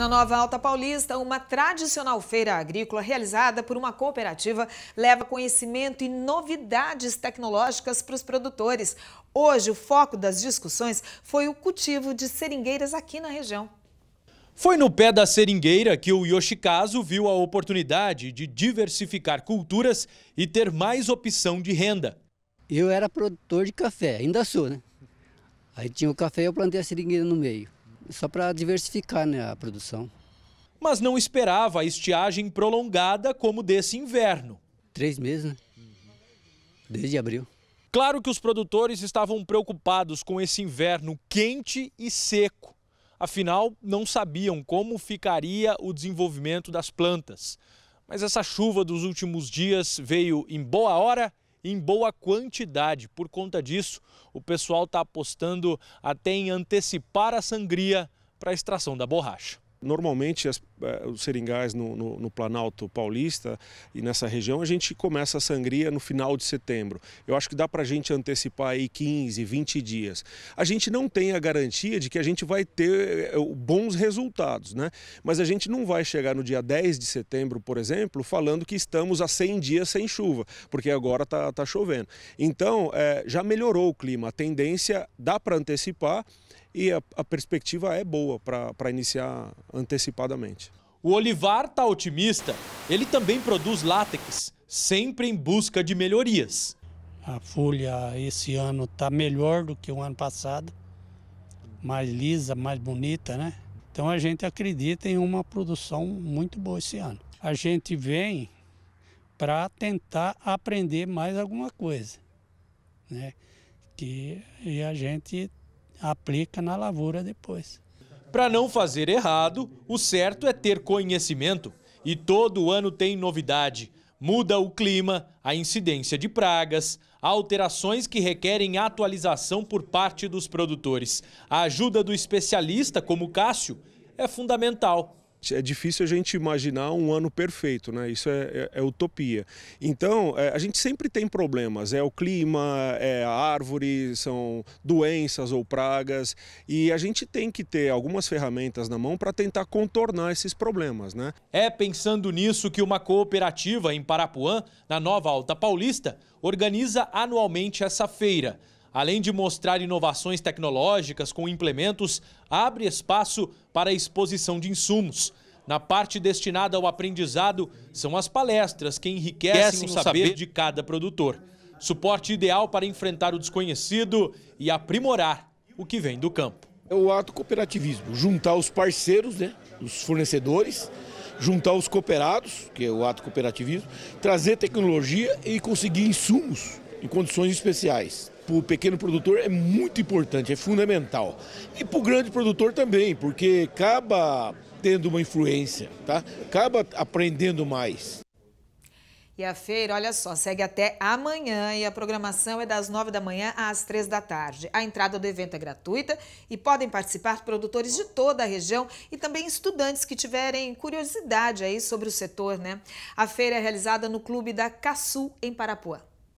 Na Nova Alta Paulista, uma tradicional feira agrícola realizada por uma cooperativa leva conhecimento e novidades tecnológicas para os produtores. Hoje, o foco das discussões foi o cultivo de seringueiras aqui na região. Foi no pé da seringueira que o Yoshikazu viu a oportunidade de diversificar culturas e ter mais opção de renda. Eu era produtor de café, ainda sou, né? Aí tinha o café e eu plantei a seringueira no meio só para diversificar né, a produção. Mas não esperava a estiagem prolongada como desse inverno. Três meses, né? Uhum. Desde abril. Claro que os produtores estavam preocupados com esse inverno quente e seco. Afinal, não sabiam como ficaria o desenvolvimento das plantas. Mas essa chuva dos últimos dias veio em boa hora em boa quantidade. Por conta disso, o pessoal está apostando até em antecipar a sangria para a extração da borracha. Normalmente eh, os seringais no, no, no, Planalto Paulista e nessa região, a gente começa a sangria no final de setembro. Eu acho que dá para a gente antecipar aí 15, 20 dias. A gente não tem a garantia de que a gente vai ter eh, bons resultados, né? Mas a gente não vai chegar no dia 10 de setembro, por exemplo, falando que estamos a 100 dias sem chuva, porque agora está tá chovendo. Então, é, já melhorou o clima, a tendência dá para antecipar e a, a perspectiva é boa para iniciar antecipadamente. O Olivar está otimista. Ele também produz látex, sempre em busca de melhorias. A folha esse ano está melhor do que o ano passado, mais lisa, mais bonita, né? Então a gente acredita em uma produção muito boa esse ano. A gente vem para tentar aprender mais alguma coisa, né? Que e a gente aplica na lavoura depois. Para não fazer errado, o certo é ter conhecimento. E todo ano tem novidade. Muda o clima, a incidência de pragas, alterações que requerem atualização por parte dos produtores. A ajuda do especialista, como Cássio, é fundamental é difícil a gente imaginar um ano perfeito, né? Isso é, é, é utopia. Então, é, a gente sempre tem problemas. É o clima, é a árvore, são doenças ou pragas. E a gente tem que ter algumas ferramentas na mão para tentar contornar esses problemas, né? É pensando nisso que uma cooperativa em Parapuã, na Nova Alta Paulista, organiza anualmente essa feira além de mostrar inovações tecnológicas com implementos, abre espaço para a exposição de insumos. Na parte destinada ao aprendizado, são as palestras que enriquecem o saber de cada produtor. Suporte ideal para enfrentar o desconhecido e aprimorar o que vem do campo. É o ato cooperativismo, juntar os parceiros, né, os fornecedores, juntar os cooperados, que é o ato cooperativismo, trazer tecnologia e conseguir insumos em condições especiais para o pequeno produtor é muito importante, é fundamental. E para o grande produtor também, porque acaba tendo uma influência, tá? acaba aprendendo mais. E a feira, olha só, segue até amanhã e a programação é das 9 da manhã às 3 da tarde. A entrada do evento é gratuita e podem participar produtores de toda a região e também estudantes que tiverem curiosidade aí sobre o setor, né? A feira é realizada no Clube da Caçu, em Parapuã.